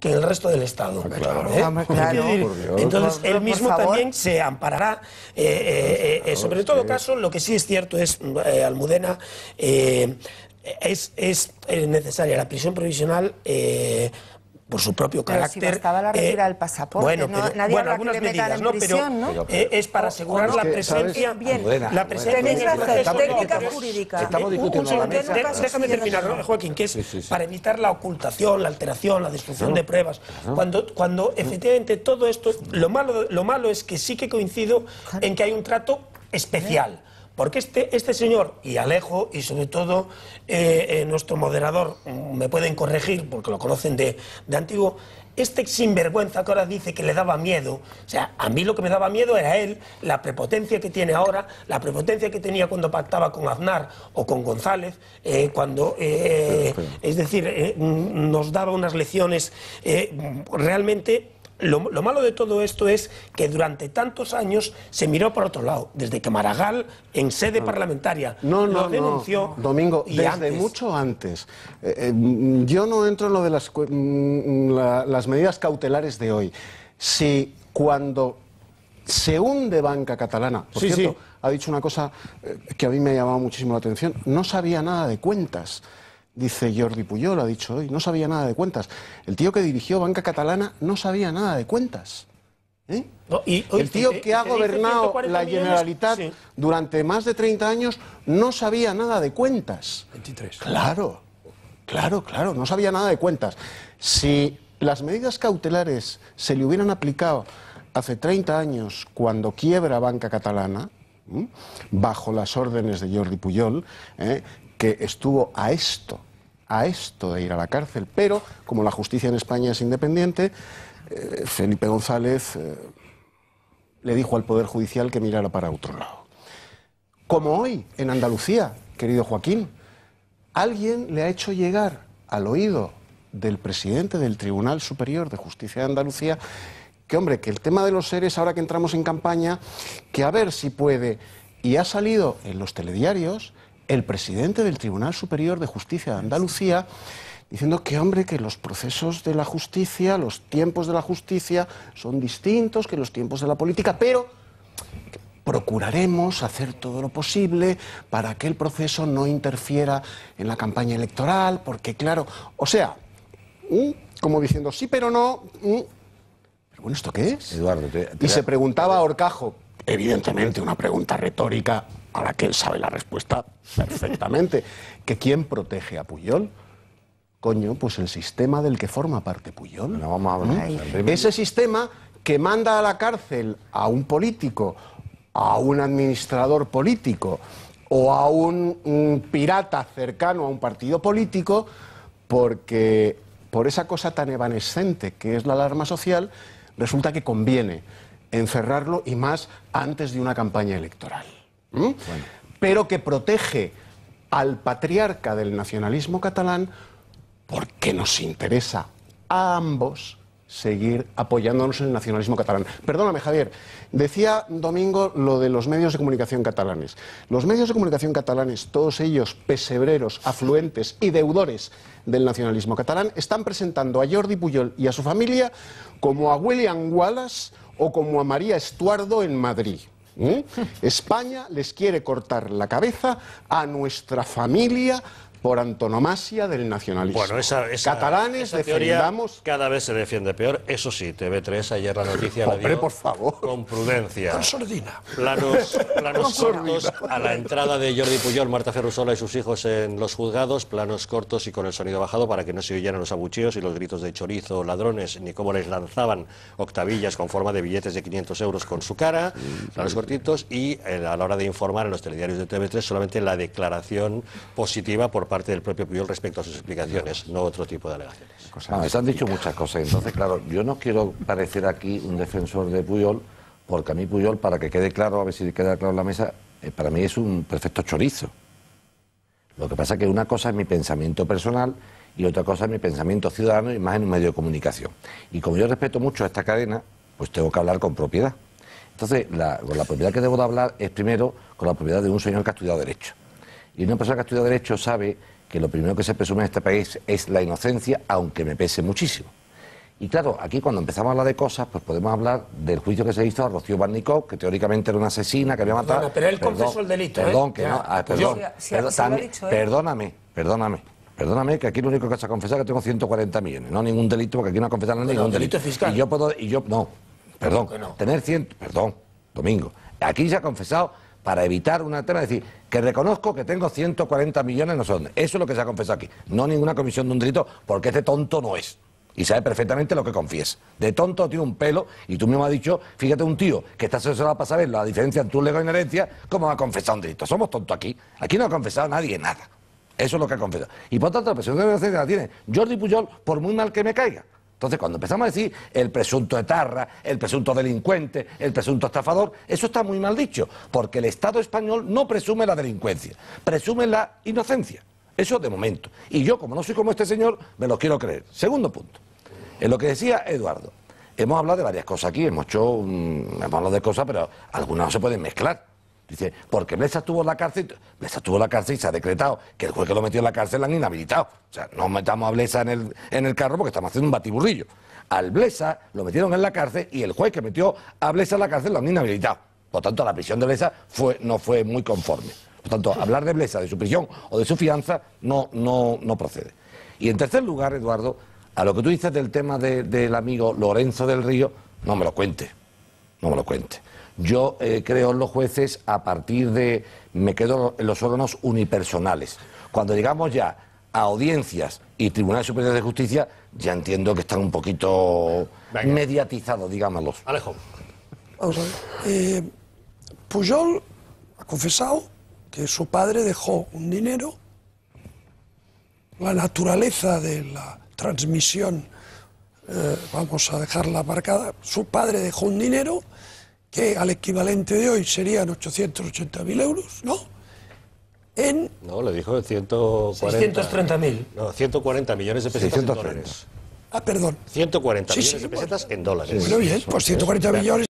que el resto del Estado. Entonces, él mismo también se amparará. Eh, eh, eh, sobre todo caso, lo que sí es cierto es, Almudena, es, es, necesaria la prisión provisional por su propio pero carácter. Si bastaba la eh, retirada del pasaporte, bueno, no, nadie bueno algunas medidas, ¿no? Pero, eh, es para asegurar la presencia, Bien, la presencia técnica jurídica. Estamos discutiendo Déjame terminar, Joaquín, que es para evitar la ocultación, la alteración, la destrucción de pruebas. Cuando cuando efectivamente todo esto, lo malo lo malo es que sí que coincido en que hay un trato especial porque este, este señor, y Alejo, y sobre todo eh, eh, nuestro moderador, mm, me pueden corregir porque lo conocen de, antiguo, este sinvergüenza que ahora dice que le daba miedo, o sea, a mí lo que me daba miedo era él, la prepotencia que tiene ahora, la prepotencia que tenía cuando pactaba con Aznar o con González, eh, cuando, es decir, mm, nos daba unas lecciones mm, realmente lo, malo de todo esto es que durante tantos años se miró por otro lado, desde que Maragall en sede ah. parlamentaria no, lo denunció. Domingo, y desde mucho antes. Eh, eh, mm, yo no entro en lo de las, mm, mm, las medidas cautelares de hoy. Si cuando se hunde banca catalana, por cierto, ha dicho una cosa eh, que a mí me ha llamado muchísimo la atención, no sabía nada de cuentas dice Jordi Puyol, ha dicho hoy, no sabía nada de cuentas. El tío que dirigió Banca Catalana no sabía nada de cuentas. ¿eh? el tío que ha gobernado la Generalitat durante más de 30 años no sabía nada de cuentas. Claro, claro, claro, no sabía nada de cuentas. Si las medidas cautelares se le hubieran aplicado hace 30 años cuando quiebra Banca Catalana, bajo las órdenes de Jordi Puyol, ¿eh? que estuvo a esto a esto de ir a la cárcel. Pero, como la justicia en España es independiente, eh, Felipe González eh, le dijo al Poder Judicial que mirara para otro lado. Como hoy, en Andalucía, querido Joaquín, alguien le ha hecho llegar al oído del presidente del Tribunal Superior de Justicia de Andalucía que, hombre, que el tema de los seres, ahora que entramos en campaña, que a ver si puede. Y ha salido en los telediarios el presidente del Tribunal Superior de Justicia de Andalucía diciendo que, hombre, que los procesos de la justicia, los tiempos de la justicia son distintos que los tiempos de la política, pero procuraremos hacer todo lo posible para que el proceso no interfiera en la campaña electoral, porque claro, o sea, mm, como diciendo sí pero no, mm, pero bueno, ¿esto qué es? y se preguntaba a Orcajo, evidentemente una pregunta retórica Ahora que él sabe la respuesta perfectamente. ¿Que quién protege a Puyol? Coño, pues el sistema del que forma parte Puyol. ¿Mm? Ese sistema que manda a la cárcel a un político, a un administrador político o a un pirata cercano a un partido político, porque por esa cosa tan evanescente que es la alarma social, resulta que conviene encerrarlo y más antes de una campaña electoral. ¿Mm? Pero que protege al patriarca del nacionalismo catalán porque nos interesa a ambos seguir apoyándonos en el nacionalismo catalán. Perdóname, Javier. Decía Domingo lo de los medios de comunicación catalanes. Los medios de comunicación catalanes, todos ellos pesebreros, afluentes y deudores del nacionalismo catalán, están presentando a Jordi Pujol y a su familia como a William Wallace o como a María Estuardo en Madrid. ¿eh? España les quiere cortar la cabeza a nuestra familia, por antonomasia del nacionalismo. Bueno, esa, catalanes defendamos cada vez se defiende peor. Eso sí, TV3 ayer la noticia la dio por favor. con prudencia. Con sordina. Planos, cortos a la entrada de Jordi Puyol, Marta Ferrusola y sus hijos en los juzgados, planos cortos y con el sonido bajado para que no se oyeran los abucheos y los gritos de chorizo, ladrones, ni cómo les lanzaban octavillas con forma de billetes de 500 euros con su cara, planos cortitos y eh, a la hora de informar en los telediarios de TV3 solamente la declaración positiva por parte del propio Puyol respecto a sus explicaciones, no otro tipo de alegaciones. Bueno, se han dicho muchas cosas, entonces, claro, yo no quiero parecer aquí un defensor de Puyol, porque a mí Puyol, para que quede claro, a ver si queda claro en la mesa, eh, para mí es un perfecto chorizo. Lo que pasa es que una cosa es mi pensamiento personal y otra cosa es mi pensamiento ciudadano y más en un medio de comunicación. Y como yo respeto mucho esta cadena, pues tengo que hablar con propiedad. Entonces, la propiedad que debo de hablar es primero con la propiedad de un señor que ha estudiado Derecho. Y una persona que ha estudiado Derecho sabe que lo primero que se presume en este país es la inocencia, aunque me pese muchísimo. Y claro, aquí cuando empezamos a hablar de cosas, pues podemos hablar del juicio que se hizo a Rocío Barnicó, que teóricamente era una asesina, que había matado... pero él confesó el delito, ¿eh? Perdón, que no... Ah, pues perdón, Perdóname, perdóname. Perdóname, que aquí lo único que se ha confesado es que tengo 140 millones, no ningún delito, porque aquí no ha confesado ningún delito. delito fiscal. Y yo puedo... Y yo, no, perdón, tener 100... Perdón, Domingo. Aquí se ha confesado para evitar una tema, decir, que reconozco que tengo 140 millones no sé dónde. Eso es lo que se ha confesado aquí. No ninguna comisión de un delito, porque este tonto no es. Y sabe perfectamente lo que confiesa. De tonto tiene un pelo, y tú mismo has dicho, fíjate, un tío que está asesorado para saber la diferencia entre tu lego y herencia, ¿cómo va a confesar un delito? Somos tontos aquí. Aquí no ha confesado nadie nada. Eso es lo que ha confesado. Y por tanto, la presión de la tiene Jordi Pujol, por muy mal que me caiga. Entonces, cuando empezamos a decir el presunto etarra, el presunto delincuente, el presunto estafador, eso está muy mal dicho, porque el Estado español no presume la delincuencia, presume la inocencia. Eso de momento. Y yo, como no soy como este señor, me lo quiero creer. Segundo punto. En lo que decía Eduardo, hemos hablado de varias cosas aquí, hemos hecho, hemos hablado de cosas, pero algunas no se pueden mezclar. Dice, porque Blesa estuvo en la cárcel, Blesa estuvo en la cárcel y se ha decretado que el juez que lo metió en la cárcel la han inhabilitado. O sea, no metamos a Blesa en el, carro porque estamos haciendo un batiburrillo. Al Blesa lo metieron en la cárcel y el juez que metió a Blesa en la cárcel lo han inhabilitado. Por tanto, la prisión de Blesa no fue muy conforme. Por tanto, hablar de Blesa, de su prisión o de su fianza no, procede. Y en tercer lugar, Eduardo, a lo que tú dices del tema del amigo Lorenzo del Río, no me lo cuente. No me lo cuente. Yo eh, creo en los jueces a partir de, me quedo en los órganos unipersonales. Cuando llegamos ya a audiencias y tribunales superiores de justicia, ya entiendo que están un poquito mediatizados, digámoslo. Alejo. Vamos a eh, Pujol ha confesado que su padre dejó un dinero. La naturaleza de la transmisión, eh, vamos a dejarla aparcada... Su padre dejó un dinero que al equivalente de hoy serían 880.000 euros, ¿no? En no, le dijo 140... 630.000. No, 140 millones de pesetas en dólares. Ah, perdón. 140 millones de pesetas en dólares. Bueno, bien, pues 140 millones...